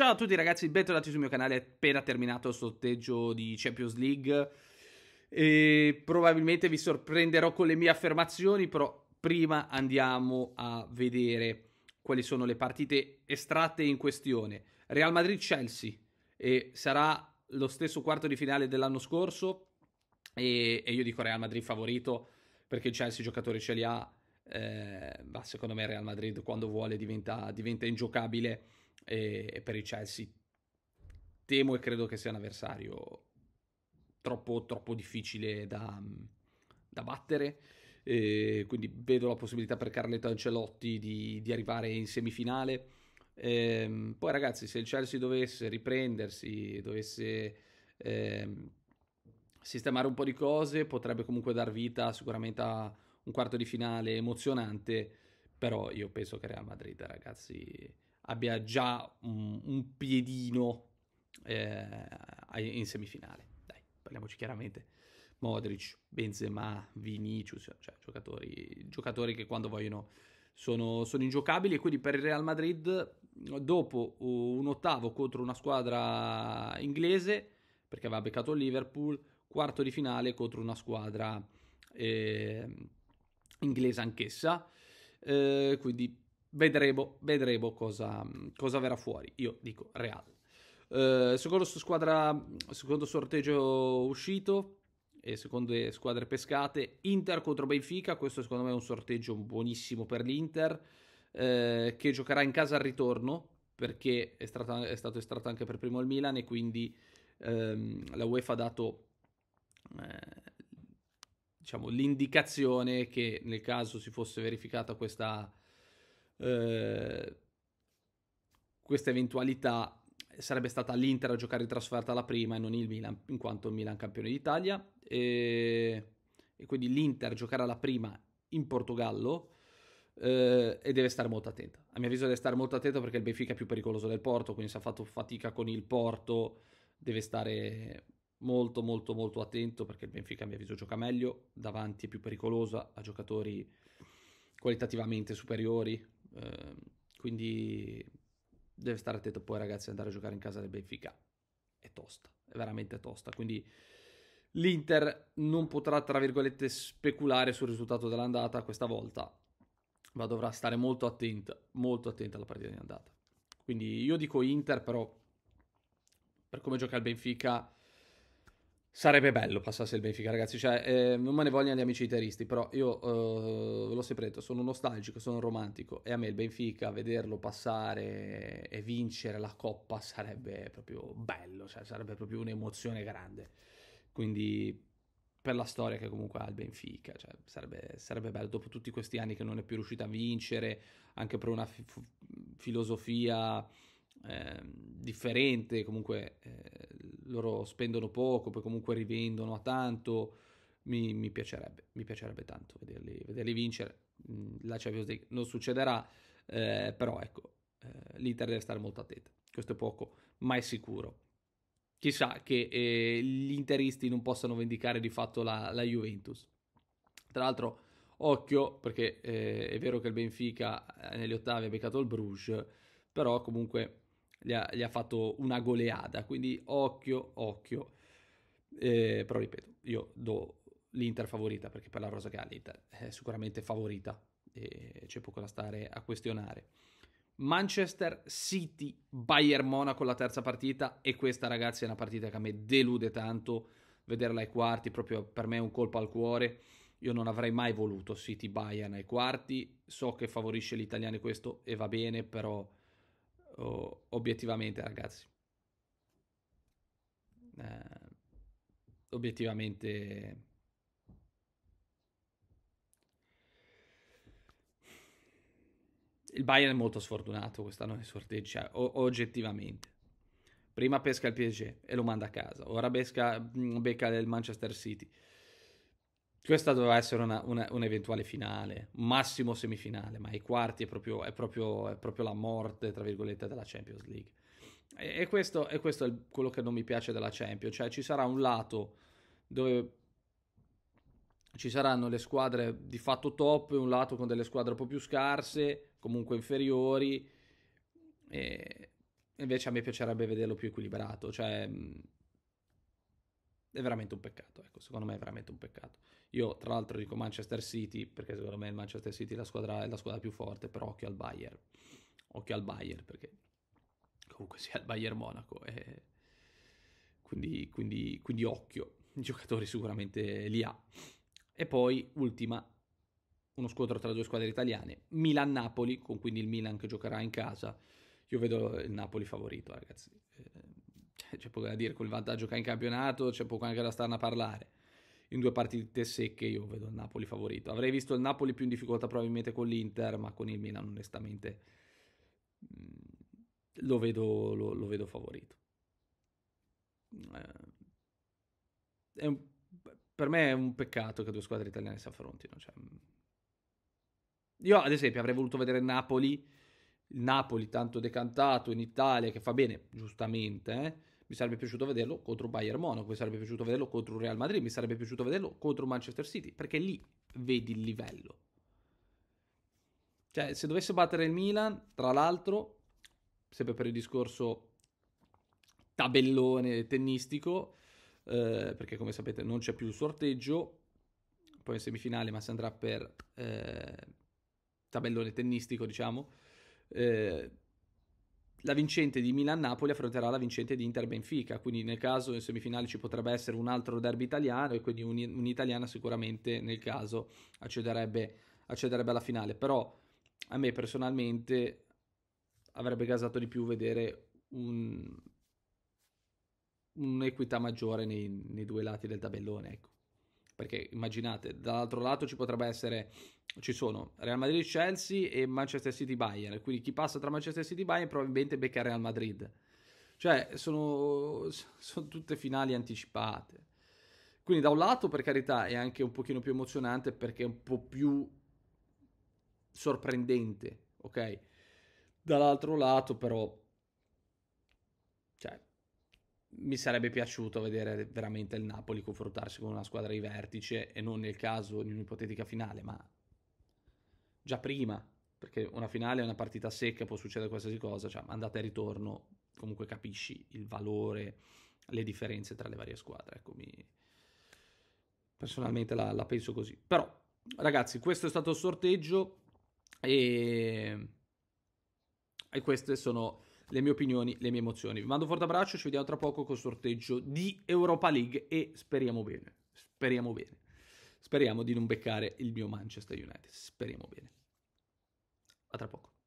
Ciao a tutti ragazzi, bentornati sul mio canale, appena terminato il sorteggio di Champions League e probabilmente vi sorprenderò con le mie affermazioni, però prima andiamo a vedere quali sono le partite estratte in questione. Real Madrid-Chelsea, e sarà lo stesso quarto di finale dell'anno scorso e, e, io dico Real Madrid favorito perché il Chelsea giocatori ce li ha, eh, ma secondo me Real Madrid quando vuole diventa, diventa ingiocabile e, e per il Chelsea temo e credo che sia un avversario troppo, troppo difficile da, da battere. E quindi vedo la possibilità per Carletto Ancelotti di, di arrivare in semifinale. Ehm, poi, ragazzi, se il Chelsea dovesse riprendersi, dovesse ehm, sistemare un po' di cose, potrebbe comunque dar vita sicuramente a un quarto di finale emozionante. Però io penso che Real Madrid, ragazzi, abbia già un, un piedino eh, in semifinale. Dai, parliamoci chiaramente. Modric, Benzema, Vinicius, cioè giocatori, giocatori che quando vogliono sono, sono, ingiocabili e quindi per il Real Madrid dopo un ottavo contro una squadra inglese perché aveva beccato il Liverpool, quarto di finale contro una squadra eh, inglese anch'essa, eh, quindi vedremo, vedremo cosa, cosa verrà fuori. Io dico Real. Uh, secondo squadra, secondo sorteggio uscito e seconde squadre pescate, Inter contro Benfica, questo secondo me è un sorteggio buonissimo per l'Inter, uh, che giocherà in casa al ritorno, perché è, stata, è stato estratto anche per primo il Milan e quindi um, la UEFA ha dato eh, diciamo, l'indicazione che nel caso si fosse verificata questa eh, questa eventualità sarebbe stata l'Inter a giocare in trasferta la prima e non il Milan, in quanto il Milan campione d'Italia. E, e quindi l'Inter giocare alla prima in Portogallo eh, e deve stare molto attenta. A mio avviso deve stare molto attenta perché il Benfica è più pericoloso del Porto, quindi se ha fatto fatica con il Porto deve stare molto molto molto attento perché il Benfica a mio avviso gioca meglio, davanti è più pericolosa, ha giocatori qualitativamente superiori, Ehm, quindi deve stare attento poi ragazzi andare a giocare in casa del Benfica. È tosta, è veramente tosta. Quindi l'Inter non potrà, tra virgolette, speculare sul risultato dell'andata questa volta, ma dovrà stare molto attenta, molto attenta alla partita di andata. Quindi io dico Inter, però per come gioca il Benfica Sarebbe bello passasse il Benfica, ragazzi. Cioè, eh, non me ne vogliono gli amici interisti, però io eh, ve lo saprete, sono nostalgico, sono romantico. E a me il Benfica, vederlo passare e vincere la coppa sarebbe proprio bello, cioè, sarebbe proprio un'emozione grande. Quindi, per la storia che comunque ha il Benfica, cioè, sarebbe, sarebbe, bello dopo tutti questi anni che non è più riuscito a vincere, anche per una f- filosofia Ehm, differente, comunque eh, loro spendono poco, poi comunque rivendono a tanto, mi, mi piacerebbe, mi piacerebbe tanto vederli, vederli vincere, mm, la Champions League non succederà, eh, però ecco, eh, l'Inter deve stare molto attenta, questo è poco, ma è sicuro. Chissà che eh, gli interisti non possano vendicare di fatto la, la Juventus. Tra l'altro, occhio, perché eh, è vero che il Benfica negli ottavi ha beccato il Bruges, però comunque gli ha, gli ha fatto una goleada, quindi occhio, occhio. Eh, però ripeto, io do l'Inter favorita perché per la Rosa che è sicuramente favorita e c'è poco da stare a questionare. Manchester City, Bayern Monaco la terza partita e questa ragazzi è una partita che a me delude tanto vederla ai quarti, proprio per me è un colpo al cuore. Io non avrei mai voluto City Bayern ai quarti, so che favorisce gli italiani questo e va bene, però obiettivamente ragazzi, eh, obiettivamente il Bayern è molto sfortunato quest'anno nei sorteggi, cioè, o- oggettivamente. Prima pesca il PSG e lo manda a casa, ora pesca, mm, becca il Manchester City questa doveva essere una, una, un'eventuale finale, massimo semifinale, ma ai quarti è proprio, è proprio, è proprio la morte, tra virgolette, della Champions League. E, e questo, e questo è quello che non mi piace della Champions, cioè ci sarà un lato dove ci saranno le squadre di fatto top e un lato con delle squadre un po' più scarse, comunque inferiori, e invece a me piacerebbe vederlo più equilibrato, cioè è veramente un peccato, ecco, secondo me è veramente un peccato. Io tra l'altro dico Manchester City, perché secondo me il Manchester City è la squadra, è la squadra più forte, però occhio al Bayern, occhio al Bayern, perché comunque sia il Bayern Monaco, è... Eh, quindi, quindi, quindi occhio, i giocatori sicuramente li ha. E poi, ultima, uno scontro tra due squadre italiane, Milan-Napoli, con quindi il Milan che giocherà in casa, io vedo il Napoli favorito, ragazzi. Eh, c'è poco da dire, con il vantaggio che ha in campionato c'è poco anche da starne a parlare. In due partite secche io vedo il Napoli favorito. Avrei visto il Napoli più in difficoltà probabilmente con l'Inter, ma con il Milan onestamente mm, lo vedo, lo, lo vedo favorito. Eh, un, per me è un peccato che due squadre italiane si affrontino. Cioè, mm. io ad esempio avrei voluto vedere Napoli il Napoli tanto decantato in Italia che fa bene, giustamente, eh? mi sarebbe piaciuto vederlo contro Bayern Monaco, mi sarebbe piaciuto vederlo contro Real Madrid, mi sarebbe piaciuto vederlo contro Manchester City, perché lì vedi il livello. Cioè, se dovesse battere il Milan, tra l'altro, sempre per il discorso tabellone tennistico, eh, perché come sapete non c'è più il sorteggio, poi in semifinale, ma si andrà per eh, tabellone tennistico, diciamo. Eh, la vincente di Milan-Napoli affronterà la vincente di Inter-Benfica, quindi nel caso in semifinale ci potrebbe essere un altro derby italiano e quindi un'italiana sicuramente nel caso accederebbe, accederebbe alla finale, però a me personalmente avrebbe gasato di più vedere un, un'equità maggiore nei, nei due lati del tabellone. Ecco perché immaginate, dall'altro lato ci potrebbe essere, ci sono Real Madrid-Chelsea e Manchester City-Bayern, quindi chi passa tra Manchester City Bayern probabilmente becca Real Madrid. Cioè, sono, sono tutte finali anticipate. Quindi da un lato, per carità, è anche un pochino più emozionante perché è un po' più sorprendente, ok? Dall'altro lato, però, mi sarebbe piaciuto vedere veramente il Napoli confrontarsi con una squadra di vertice e non nel caso di un'ipotetica finale, ma già prima, perché una finale è una partita secca, può succedere qualsiasi cosa, cioè andata e ritorno, comunque capisci il valore, le differenze tra le varie squadre, ecco, mi... personalmente la, la penso così. Però, ragazzi, questo è stato il sorteggio e, e queste sono le mie opinioni, le mie emozioni. Vi mando un forte abbraccio, ci vediamo tra poco col sorteggio di Europa League e speriamo bene, speriamo bene. Speriamo di non beccare il mio Manchester United, speriamo bene. A tra poco.